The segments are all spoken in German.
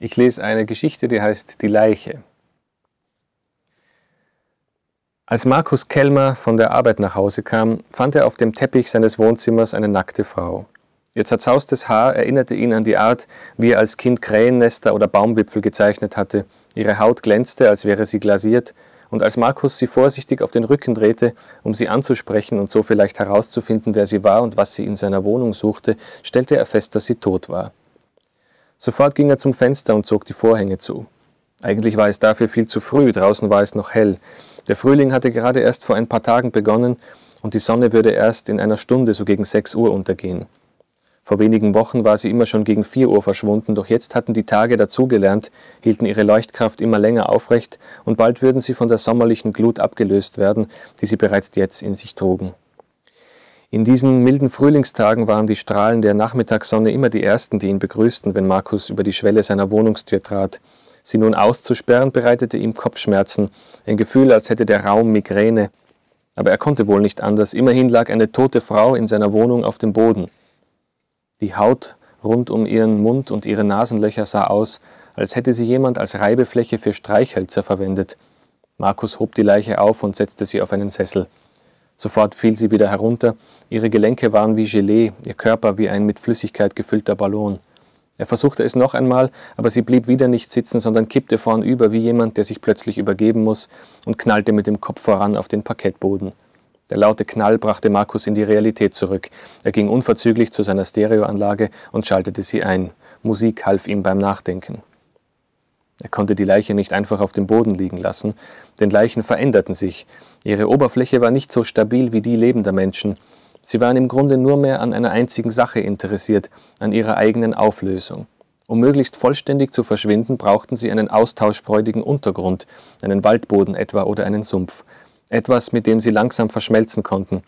Ich lese eine Geschichte, die heißt Die Leiche. Als Markus Kellmer von der Arbeit nach Hause kam, fand er auf dem Teppich seines Wohnzimmers eine nackte Frau. Ihr zerzaustes Haar erinnerte ihn an die Art, wie er als Kind Krähennester oder Baumwipfel gezeichnet hatte. Ihre Haut glänzte, als wäre sie glasiert, und als Markus sie vorsichtig auf den Rücken drehte, um sie anzusprechen und so vielleicht herauszufinden, wer sie war und was sie in seiner Wohnung suchte, stellte er fest, dass sie tot war. Sofort ging er zum Fenster und zog die Vorhänge zu. Eigentlich war es dafür viel zu früh, draußen war es noch hell. Der Frühling hatte gerade erst vor ein paar Tagen begonnen und die Sonne würde erst in einer Stunde so gegen 6 Uhr untergehen. Vor wenigen Wochen war sie immer schon gegen 4 Uhr verschwunden, doch jetzt hatten die Tage dazugelernt, hielten ihre Leuchtkraft immer länger aufrecht und bald würden sie von der sommerlichen Glut abgelöst werden, die sie bereits jetzt in sich trugen. In diesen milden Frühlingstagen waren die Strahlen der Nachmittagssonne immer die ersten, die ihn begrüßten, wenn Markus über die Schwelle seiner Wohnungstür trat. Sie nun auszusperren bereitete ihm Kopfschmerzen, ein Gefühl, als hätte der Raum Migräne. Aber er konnte wohl nicht anders. Immerhin lag eine tote Frau in seiner Wohnung auf dem Boden. Die Haut rund um ihren Mund und ihre Nasenlöcher sah aus, als hätte sie jemand als Reibefläche für Streichhölzer verwendet. Markus hob die Leiche auf und setzte sie auf einen Sessel. Sofort fiel sie wieder herunter. Ihre Gelenke waren wie Gelee, ihr Körper wie ein mit Flüssigkeit gefüllter Ballon. Er versuchte es noch einmal, aber sie blieb wieder nicht sitzen, sondern kippte vornüber wie jemand, der sich plötzlich übergeben muss, und knallte mit dem Kopf voran auf den Parkettboden. Der laute Knall brachte Markus in die Realität zurück. Er ging unverzüglich zu seiner Stereoanlage und schaltete sie ein. Musik half ihm beim Nachdenken. Er konnte die Leiche nicht einfach auf dem Boden liegen lassen, denn Leichen veränderten sich. Ihre Oberfläche war nicht so stabil wie die lebender Menschen. Sie waren im Grunde nur mehr an einer einzigen Sache interessiert, an ihrer eigenen Auflösung. Um möglichst vollständig zu verschwinden, brauchten sie einen austauschfreudigen Untergrund, einen Waldboden etwa oder einen Sumpf. Etwas, mit dem sie langsam verschmelzen konnten,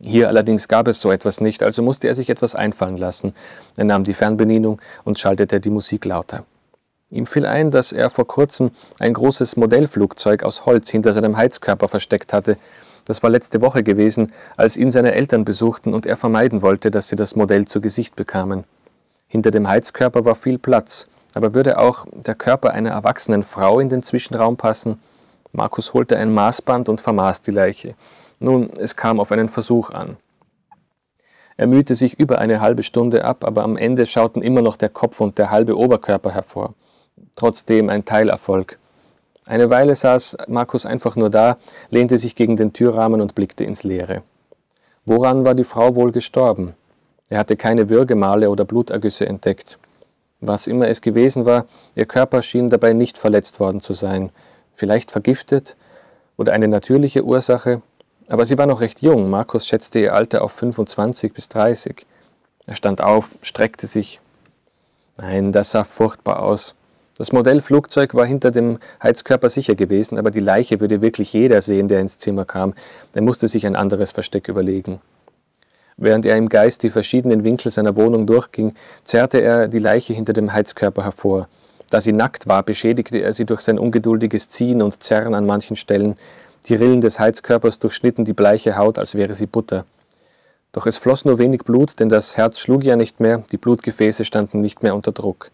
hier allerdings gab es so etwas nicht, also musste er sich etwas einfallen lassen. Er nahm die Fernbedienung und schaltete die Musik lauter. Ihm fiel ein, dass er vor kurzem ein großes Modellflugzeug aus Holz hinter seinem Heizkörper versteckt hatte. Das war letzte Woche gewesen, als ihn seine Eltern besuchten und er vermeiden wollte, dass sie das Modell zu Gesicht bekamen. Hinter dem Heizkörper war viel Platz, aber würde auch der Körper einer erwachsenen Frau in den Zwischenraum passen? Markus holte ein Maßband und vermaß die Leiche. Nun, es kam auf einen Versuch an. Er mühte sich über eine halbe Stunde ab, aber am Ende schauten immer noch der Kopf und der halbe Oberkörper hervor trotzdem ein Teilerfolg. Eine Weile saß Markus einfach nur da, lehnte sich gegen den Türrahmen und blickte ins Leere. Woran war die Frau wohl gestorben? Er hatte keine Würgemale oder Blutergüsse entdeckt. Was immer es gewesen war, ihr Körper schien dabei nicht verletzt worden zu sein. Vielleicht vergiftet oder eine natürliche Ursache. Aber sie war noch recht jung. Markus schätzte ihr Alter auf 25 bis 30. Er stand auf, streckte sich. Nein, das sah furchtbar aus. Das Modellflugzeug war hinter dem Heizkörper sicher gewesen, aber die Leiche würde wirklich jeder sehen, der ins Zimmer kam. Er musste sich ein anderes Versteck überlegen. Während er im Geist die verschiedenen Winkel seiner Wohnung durchging, zerrte er die Leiche hinter dem Heizkörper hervor. Da sie nackt war, beschädigte er sie durch sein ungeduldiges Ziehen und Zerren an manchen Stellen. Die Rillen des Heizkörpers durchschnitten die bleiche Haut, als wäre sie Butter. Doch es floss nur wenig Blut, denn das Herz schlug ja nicht mehr, die Blutgefäße standen nicht mehr unter Druck.